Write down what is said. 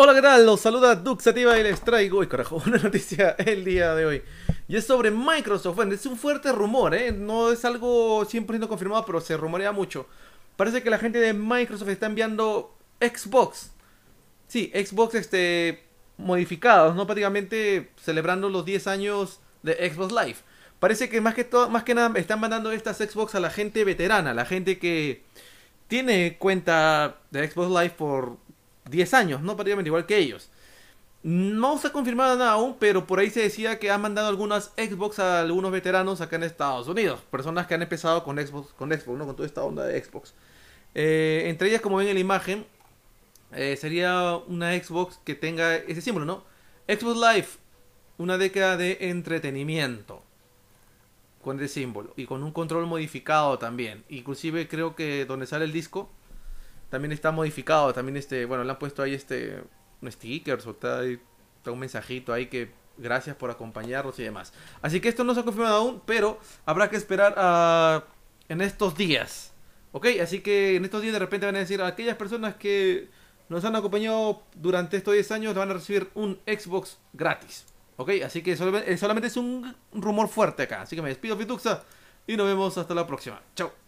Hola, ¿qué tal? Los saluda Duxativa y les traigo, uy, carajo, una noticia el día de hoy. Y es sobre Microsoft. Bueno, es un fuerte rumor, ¿eh? No es algo 100% confirmado, pero se rumorea mucho. Parece que la gente de Microsoft está enviando Xbox. Sí, Xbox este, modificados, ¿no? Prácticamente celebrando los 10 años de Xbox Live. Parece que más que, más que nada están mandando estas Xbox a la gente veterana, la gente que tiene cuenta de Xbox Live por 10 años, ¿no? Prácticamente igual que ellos. No se ha confirmado nada aún, pero por ahí se decía que han mandado algunas Xbox a algunos veteranos acá en Estados Unidos. Personas que han empezado con Xbox, con Xbox, ¿no? Con toda esta onda de Xbox. Eh, entre ellas, como ven en la imagen, eh, sería una Xbox que tenga ese símbolo, ¿no? Xbox Live, una década de entretenimiento. Con ese símbolo. Y con un control modificado también. Inclusive creo que donde sale el disco también está modificado, también este, bueno, le han puesto ahí este stickers o está, ahí, está un mensajito ahí que gracias por acompañarnos y demás. Así que esto no se ha confirmado aún, pero habrá que esperar a, en estos días. ¿Ok? Así que en estos días de repente van a decir a aquellas personas que nos han acompañado durante estos 10 años van a recibir un Xbox gratis. ¿Ok? Así que solamente, eh, solamente es un rumor fuerte acá. Así que me despido, Fituxa, y nos vemos hasta la próxima. Chao.